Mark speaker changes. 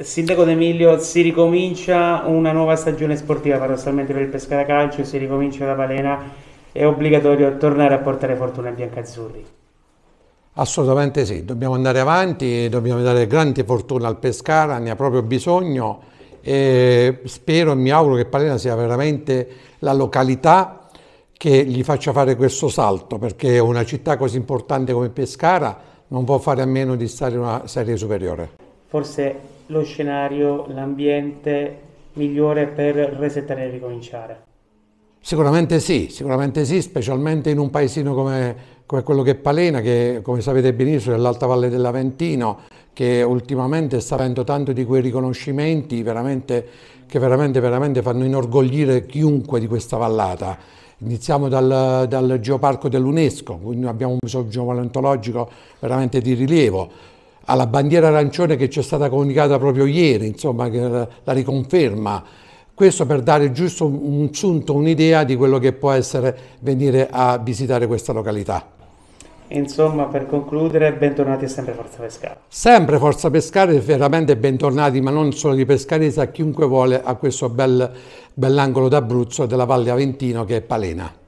Speaker 1: Sindaco D'Emilio, si ricomincia una nuova stagione sportiva paradossalmente per il Pescara Calcio, si ricomincia la Valena, è obbligatorio tornare a portare fortuna ai biancazzurri.
Speaker 2: Assolutamente sì, dobbiamo andare avanti, dobbiamo dare grande fortuna al Pescara, ne ha proprio bisogno e spero e mi auguro che Palena sia veramente la località che gli faccia fare questo salto perché una città così importante come Pescara non può fare a meno di stare in una serie superiore.
Speaker 1: Forse lo scenario, l'ambiente migliore per resettare e ricominciare?
Speaker 2: Sicuramente sì, sicuramente sì, specialmente in un paesino come, come quello che è Palena, che come sapete benissimo è l'alta valle dell'Aventino, che ultimamente sta avendo tanto di quei riconoscimenti veramente, che veramente, veramente fanno inorgoglire chiunque di questa vallata. Iniziamo dal, dal geoparco dell'UNESCO, quindi abbiamo un museo geomalentologico veramente di rilievo alla bandiera arancione che ci è stata comunicata proprio ieri, insomma, che la, riconferma. Questo per dare giusto un sunto, un'idea di quello che può essere venire a visitare questa località.
Speaker 3: Insomma, per concludere, bentornati sempre Forza Pescara.
Speaker 2: Sempre Forza Pescara, veramente bentornati, ma non solo di Pescarese, a chiunque vuole a questo bel, bell'angolo d'Abruzzo e della Valle Aventino che è Palena.